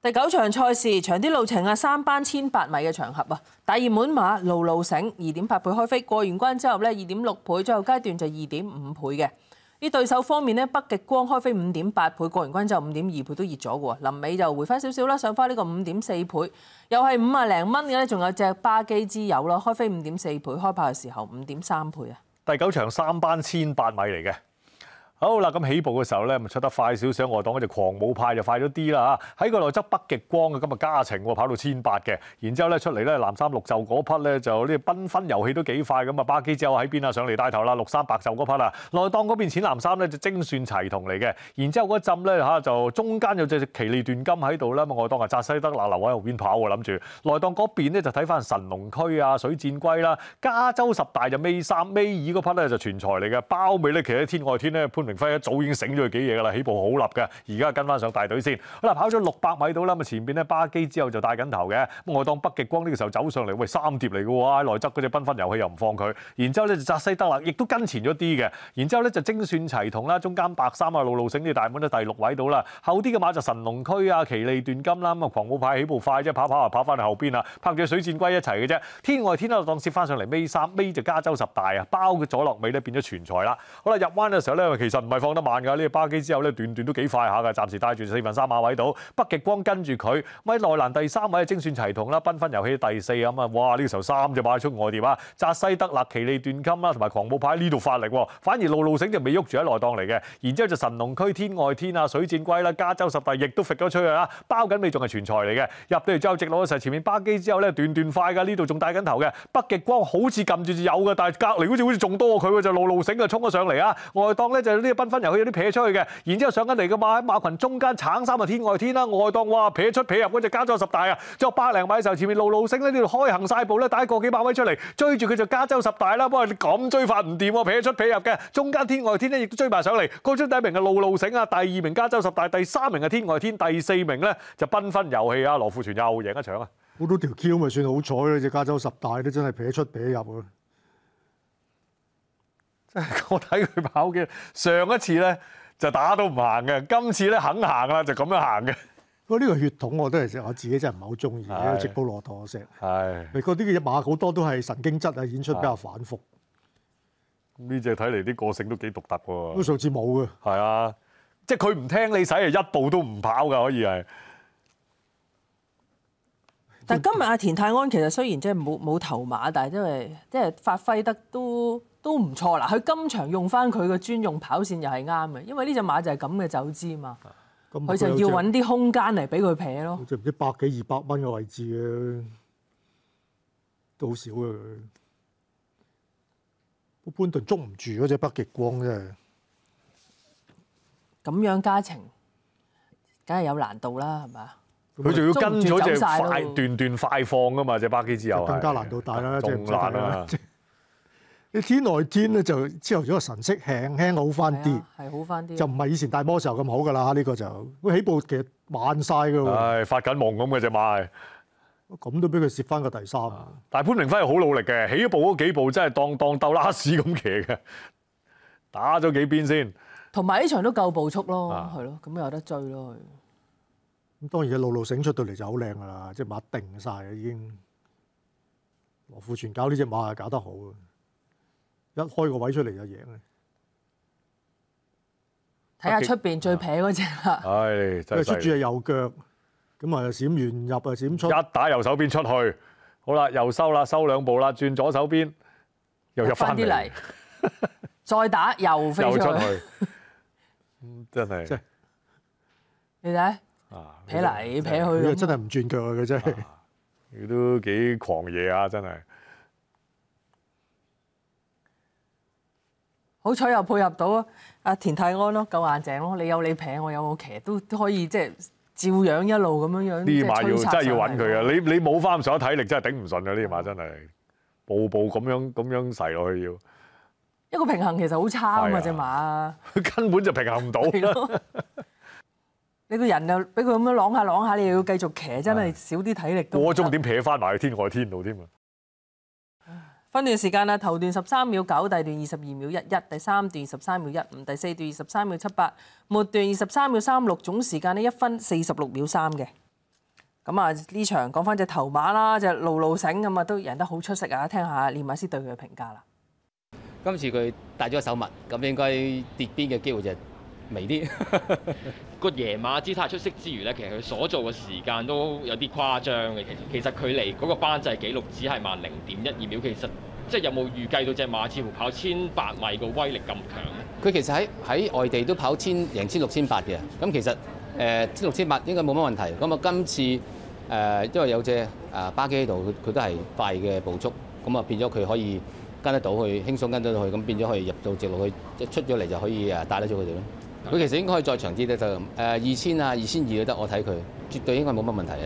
第九場賽事，長啲路程啊，三班千八米嘅場合啊，大熱門馬路路醒，二點八倍開飛，過完關之後咧，二點六倍，最後階段就二點五倍嘅。啲對手方面呢，北極光開飛五點八倍，過完關就五點二倍都熱咗嘅喎，臨尾就回翻少少啦，上翻呢個五點四倍，又係五啊零蚊嘅咧，仲有隻巴基之友咯，開飛五點四倍，開跑嘅時候五點三倍啊。第九場三班千八米嚟嘅。好啦，咁起步嘅時候咧，咪出得快少少，外當嗰只狂舞派就快咗啲啦喺個內側北極光嘅今日加程喎，跑到千八嘅。然之後咧出嚟咧，藍衫綠袖嗰匹咧就呢，繽紛遊戲都幾快咁啊！巴基之後喺邊啊？上嚟帶頭啦，綠衫白袖嗰匹啊，內當嗰邊淺藍衫咧就精算齊同嚟嘅。然之後嗰陣咧嚇就中間有隻奇利斷金喺度啦，咁外當係扎西德嗱留喺後邊跑喎諗住。內當嗰邊咧就睇翻神龍區啊、水箭龜啦、加州十大就尾三尾二嗰匹咧就全才嚟嘅包尾咧，其實天外天咧潘。明輝一早已經醒咗佢幾嘢噶啦，起步好立嘅，而家跟翻上大隊先。好啦，跑咗六百米到啦，咁前邊咧巴基之後就帶緊頭嘅。咁我當北極光呢個時候走上嚟，喂三碟嚟嘅喎，內側嗰只繽紛遊戲又唔放佢。然之後咧就扎西德啦，亦都跟前咗啲嘅。然之後咧就精算齊同啦，中間白衫啊路路醒啲大滿都第六位到啦。後啲嘅馬就神龍區啊奇利斷金啦，咁啊狂舞派起步快啫，跑跑啊，跑翻去後邊啦，拍住水戰龜一齊嘅啫。天外天啊，當攝翻上嚟，尾三尾就加州十大啊，包咗落尾咧變咗全才啦。好啦，入彎嘅時候咧，其實唔係放得慢㗎，呢個巴基之後咧段段都幾快下㗎。暫時帶住四分三馬位到北極光跟住佢，咪內蘭第三位精選齊同啦，繽紛遊戲第四啊嘛，哇呢個時候三就擺出外碟啊，扎西德勒、奇利段金啦，同埋狂暴派呢度發力喎，反而路路醒就未喐住喺內檔嚟嘅，然之後就神龍區天外天啊、水箭龜啦、加州十大亦都揈咗出去啊，包緊尾仲係全才嚟嘅，入到嚟之後直落嘅時候，前面巴基之後咧段段快㗎，呢度仲帶緊頭嘅，北極光好似撳住有嘅，但係隔離好似好似仲多過佢喎，就路路醒啊衝咗上嚟啊，外檔咧就啲缤纷游戏有啲撇出去嘅，然之后上紧嚟嘅马喺马群中间，橙衫啊天外天啦外档哇撇出撇入嗰只加州十大啊，着百零米时候前面路路星咧呢度开行晒步咧，带个几百米出嚟追住佢就加州十大啦，不过你咁追法唔掂喎，撇出撇入嘅中间天外天咧亦都追埋上嚟，高出第一名嘅路路星啊，第二名加州十大，第三名嘅天外天，第四名咧就缤纷游戏啊罗富全又赢一场啊，好多条 Q 咪算好彩咯，只加州十大都真系撇出撇入啊。即係我睇佢跑嘅，上一次咧就打都唔行嘅，今次咧肯行啦，就咁樣行嘅。不過呢個血統我都係，我自己真係唔係好中意嘅，直布羅陀嗰只。係。你嗰啲嘅馬好多都係神經質啊，演出比較反覆。呢只睇嚟啲個性都幾獨特喎。上次冇嘅。係啊，即係佢唔聽你使啊，一步都唔跑㗎，可以係。但今日阿田泰安其實雖然即係冇冇頭馬，但係因係即係發揮得都。都唔錯啦！佢今場用翻佢個專用跑線又係啱嘅，因為呢只馬就係咁嘅走姿嘛。佢就要揾啲空間嚟俾佢撇咯。即就唔知百幾二百蚊嘅位置嘅，都好少嘅。潘頓捉唔住嗰只北極光真係咁樣加情，梗係有難度啦，係咪啊？佢仲要跟咗只快段段快放啊嘛！隻百幾自由更加難度大啦，仲難啦。你天外天咧就之後早個神色輕輕好翻啲，係好翻啲，就唔係以前大魔時候咁好噶啦。呢個就起步其實慢晒噶喎。唉，發緊夢咁嘅啫嘛。咁都俾佢蝕翻個第三。但係潘凌輝係好努力嘅，起步嗰幾步真係當當鬥拉屎咁騎嘅，打咗幾邊先。同埋呢場都夠步速咯，係咯，咁有得追咯。咁當然嘅路路醒出到嚟就好靚噶啦，即係馬定晒，已經羅富全搞呢只馬係搞得好啊。一開個位出嚟就贏嘅。睇下出邊最撇嗰只啦。係，出住係右腳，咁啊閃完入啊閃出。一打右手邊出去，好啦，又收啦，收兩步啦，轉左手邊又入翻嚟，再打又飛出去。真係，你睇啊，撇嚟撇去，真係唔轉腳，佢真係，佢都幾狂野啊，真係。好彩又配合到阿田泰安咯，夠眼淨咯，你有你平，我有我騎，都都可以即係照樣一路咁樣樣。呢馬要真係要揾佢啊！你你冇翻上體力真係頂唔順啊！呢馬真係步步咁樣咁樣駛落去要一個平衡其實好差嘛，只馬，佢 根本就平衡唔到。你個人又俾佢咁樣啷下啷下，你又要繼續騎，真係少啲體力。過重點撇翻埋去天外天度添啊！分段時間啦，頭段十三秒九，第二段二十二秒一一，第三段十三秒一五，第四段二十三秒七八，末段二十三秒三六，總時間呢，一分四十六秒三嘅。咁啊，呢場講翻只頭馬啦，就路路醒咁啊，都贏得好出色啊！聽下連馬師對佢嘅評價啦。今次佢帶咗手物，咁應該跌邊嘅機會就？微啲 個野馬姿態出色之餘咧，其實佢所做嘅時間都有啲誇張嘅。其實其實佢離嗰個班制記錄只係萬零點一二秒。其實即係有冇預計到只馬似乎跑千八米個威力咁強咧？佢其實喺喺外地都跑千贏千六千八嘅，咁其實誒千六千八應該冇乜問題。咁啊，今次誒因為有隻啊巴基喺度，佢佢都係快嘅步速，咁啊變咗佢可以跟得到去，輕鬆跟到去，咁變咗可以入到直路去，即出咗嚟就可以啊帶得咗佢哋咯。佢其實應該可以再長啲咧，就誒二千啊、二千二都得，我睇佢絕對應該冇乜問題嘅。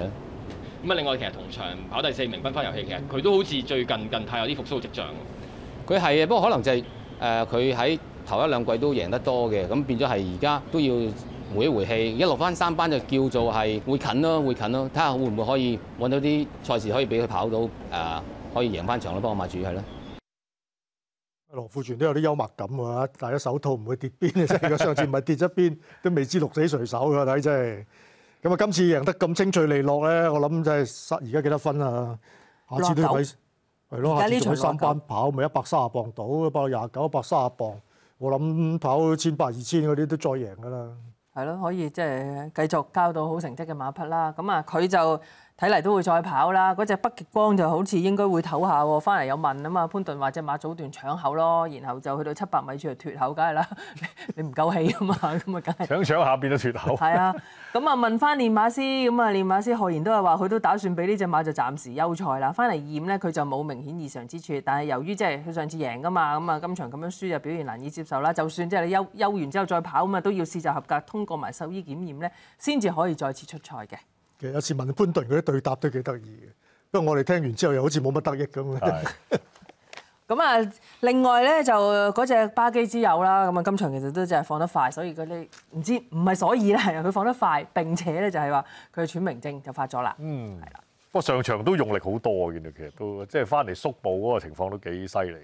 咁啊，另外其實同場跑第四名，奔翻遊戲，其實佢都好似最近近太有啲復甦跡象。佢係啊，不過可能就係誒，佢喺頭一兩季都贏得多嘅，咁變咗係而家都要回一回氣。一落翻三班就叫做係會近咯，會近咯，睇下會唔會可以揾到啲賽事可以俾佢跑到誒，可以贏翻場咯。幫我買主係啦。罗富全都有啲幽默感喎，戴咗手套唔会跌边嘅真係，上次唔係跌咗边，都未知六死誰手㗎睇真係。咁啊，今次贏得咁清脆利落咧，我諗真係，而家幾多分啊？下次都係係咯，下次三班跑，咪一百三十磅到，一百廿九、一百三十磅，我諗跑千八、二千嗰啲都再贏㗎啦。係咯，可以即係繼續交到好成績嘅馬匹啦。咁啊，佢就。睇嚟都會再跑啦，嗰只北極光就好似應該會唞下喎，翻嚟有問啊嘛，潘頓話隻馬早段搶口咯，然後就去到七百米處就脱口，梗係啦，你唔夠氣啊嘛，咁啊梗係搶搶下變咗脱口。係啊，咁啊問翻練馬師，咁啊練馬師何然都係話佢都打算俾呢隻馬就暫時休賽啦，翻嚟驗咧佢就冇明顯異常之處，但係由於即係佢上次贏噶嘛，咁啊今場咁樣輸就表現難以接受啦，就算即係你休休完之後再跑啊嘛，都要試就合格通過埋獸醫檢驗咧，先至可以再次出賽嘅。有時問潘頓嗰啲對答都幾得意嘅，不過我哋聽完之後又好似冇乜得益咁 咁啊，另外咧就嗰隻巴基之友啦，咁啊今場其實都即係放得快，所以佢哋唔知唔係所以啦，佢放得快，並且咧就係話佢嘅喘鳴症就發作啦。嗯，係啦。不過上場都用力好多，原來其實都即係翻嚟縮步嗰個情況都幾犀利。